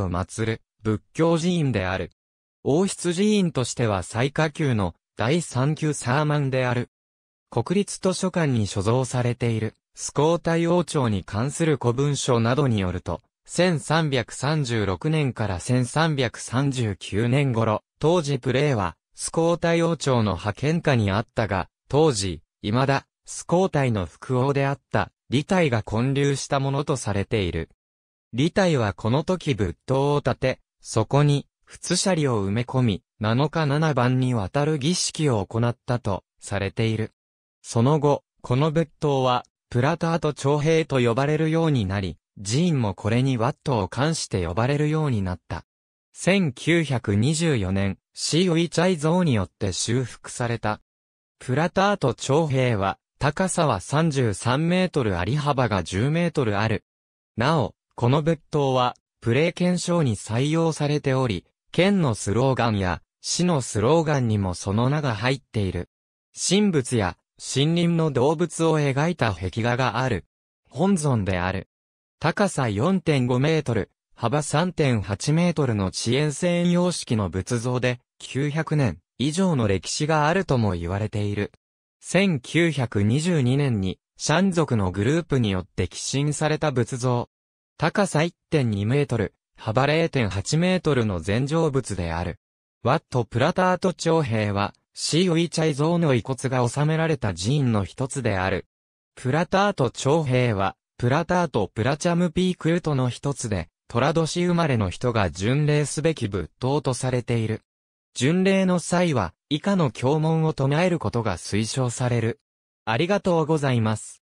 を祀る仏教寺院である。王室寺院としては最下級の第三級サーマンである。国立図書館に所蔵されている、スコータイ王朝に関する古文書などによると、1336年から1339年頃、当時プレイは、スコータイ王朝の派遣下にあったが、当時、未だ、スコータイの副王であった、理体が混流したものとされている。李体はこの時仏塔を建て、そこに、仏舎利を埋め込み、7日7番にわたる儀式を行ったと、されている。その後、この仏塔は、プラタート徴兵と呼ばれるようになり、寺院もこれにワットを冠して呼ばれるようになった。1924年、シーウィチャイ像によって修復された。プラタート徴兵は、高さは33メートルあり幅が10メートルある。なお、この仏塔は、プレイ検証に採用されており、県のスローガンや、市のスローガンにもその名が入っている。神仏や、森林の動物を描いた壁画がある。本尊である。高さ4.5メートル、幅3.8メートルの遅延線様式の仏像で、900年以上の歴史があるとも言われている。1922年に、シャン族のグループによって寄進された仏像。高さ1.2メートル、幅0.8メートルの全成仏である。ワット・プラタート長兵は、シーウィチャイ像の遺骨が収められた寺院の一つである。プラタート長兵は、プラタート・プラチャムピークルトの一つで、虎年生まれの人が巡礼すべき仏塔とされている。巡礼の際は、以下の教文を唱えることが推奨される。ありがとうございます。